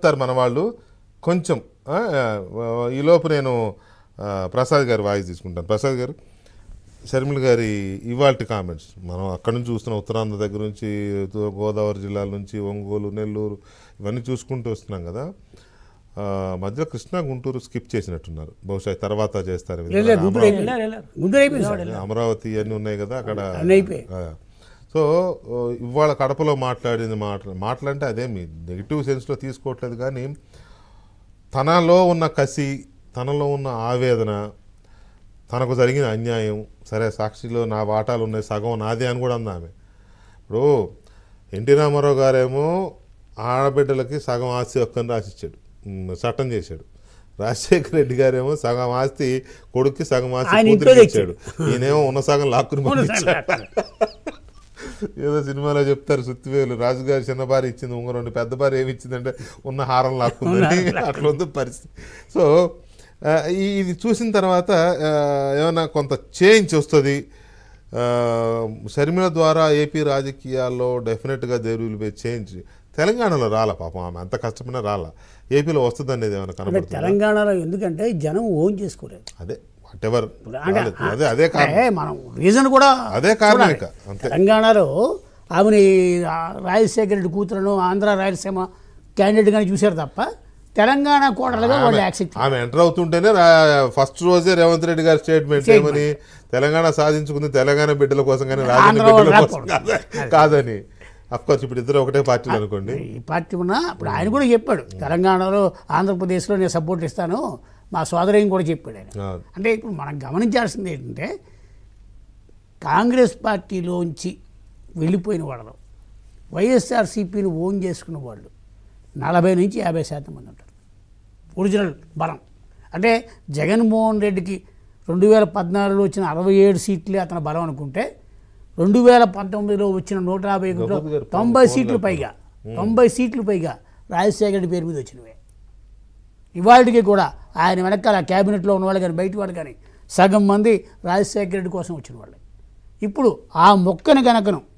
చెప్తారు మన వాళ్ళు కొంచెం ఈలోపు నేను ప్రసాద్ గారి వాయిస్ తీసుకుంటాను ప్రసాద్ గారు షర్మిల గారి ఇవాల్టి కామెంట్స్ మనం అక్కడ నుంచి చూస్తున్న ఉత్తరాంధ్ర దగ్గర నుంచి గోదావరి జిల్లాల నుంచి ఒంగోలు నెల్లూరు ఇవన్నీ చూసుకుంటూ వస్తున్నాం కదా మధ్య కృష్ణా గుంటూరు స్కిప్ చేసినట్టున్నారు బహుశా తర్వాత చేస్తారు అమరావతి అన్నీ ఉన్నాయి కదా అక్కడ సో ఇవాళ కడపలో మాట్లాడింది మాట మాటలంటే మీ నెగిటివ్ సెన్స్లో తీసుకోవట్లేదు కానీ తనలో ఉన్న కసి తనలో ఉన్న ఆవేదన తనకు జరిగిన అన్యాయం సరే సాక్షిలో నా వాటాలు ఉన్నాయి సగం నాదే అని కూడా అందామె ఇప్పుడు ఎన్టీ రామారావు గారేమో ఆడబిడ్డలకి సగం ఆస్తి ఒక్కని రాసిచ్చాడు చట్టం చేశాడు రాజశేఖర రెడ్డి గారేమో సగం ఆస్తి కొడుక్కి సగం ఆస్తి ఇచ్చాడు నేనేమో ఉన్న సగం లాక్కుని పంపించాడు ఏదో సినిమాలో చెప్తారు సుత్తివేలు రాజుగారు భార్య ఇచ్చింది ఉంగరం పెద్ద భార్య ఏమి ఇచ్చిందంటే ఉన్న హారం లాక్కుందని అట్లా ఉంది పరిస్థితి సో ఇది చూసిన తర్వాత ఏమైనా కొంత చేంజ్ వస్తుంది షర్మిల ద్వారా ఏపీ రాజకీయాల్లో డెఫినెట్గా దేర్ విల్ చేంజ్ తెలంగాణలో రాల పాపం ఆమె అంత కష్టమైనా రాలా ఏపీలో వస్తుంది అనేది ఏమైనా కనబడుతుంది తెలంగాణలో ఎందుకంటే జనం ఓన్ చేసుకోలేదు అదే వాటెవర్ అదే అదే కారణం మనం రీజన్ కూడా అదే కారణం ఇక తెలంగాణలో ఆమెని రాజశేఖర రెడ్డి కూతురును ఆంధ్ర రాయలసీమ క్యాండిడేట్గానే చూశారు తప్ప తెలంగాణ కోటలుగా వాళ్ళు యాక్సెప్ట్ ఆమె ఎంటర్ అవుతుంటేనే ఫస్ట్ రోజే రేవంత్ రెడ్డి గారి స్టేట్మెంట్ ఏమని తెలంగాణ సాధించుకుంది తెలంగాణ బిడ్డల కోసం కానీ రాజకీయ బిడ్డల కోసం కాదని అఫ్కోర్స్ ఇప్పుడు ఇద్దరు ఒకటే పార్టీ అనుకోండి ఈ పార్టీ ఉన్నా ఇప్పుడు ఆయన కూడా చెప్పాడు hmm. తెలంగాణలో ఆంధ్రప్రదేశ్లో నేను సపోర్ట్ ఇస్తాను మా సోదరయం కూడా చెప్పాడు ఆయన అంటే ఇప్పుడు మనం గమనించాల్సింది ఏంటంటే కాంగ్రెస్ పార్టీలోంచి వెళ్ళిపోయిన వాళ్ళు వైఎస్ఆర్సీపీని ఓన్ చేసుకున్న వాళ్ళు నలభై నుంచి యాభై శాతం మంది ఉంటారు ఒరిజినల్ బలం అంటే జగన్మోహన్ రెడ్డికి రెండు వేల పద్నాలుగులో వచ్చిన అరవై ఏడు సీట్లే అతని బలం అనుకుంటే రెండు వేల పంతొమ్మిదిలో వచ్చిన నూట యాభై ఒకటిలో తొంభై సీట్లు పైగా తొంభై సీట్లు పైగా రాజశేఖర రెడ్డి పేరు మీద వచ్చినవే ఇవాళకి కూడా ఆయన వెనకాల క్యాబినెట్లో ఉన్నవాళ్ళు కానీ బయట వాళ్ళు కానీ సగం మంది రాజశేఖర రెడ్డి కోసం వచ్చిన వాళ్ళు ఇప్పుడు ఆ మొక్కను గనకను